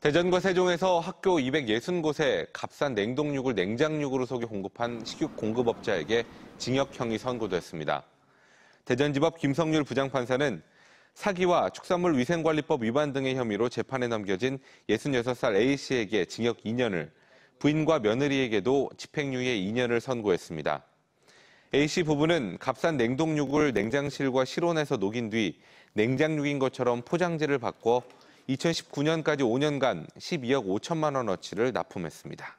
대전과 세종에서 학교 260곳에 값싼 냉동육을 냉장육으로 속여 공급한 식육 공급업자에게 징역형이 선고됐습니다. 대전지법 김성률 부장판사는 사기와 축산물 위생관리법 위반 등의 혐의로 재판에 넘겨진 66살 A씨에게 징역 2년을, 부인과 며느리에게도 집행유예 2년을 선고했습니다. A씨 부부는 값싼 냉동육을 냉장실과 실온에서 녹인 뒤 냉장육인 것처럼 포장지를 바꿔 2019년까지 5년간 12억 5천만 원어치를 납품했습니다.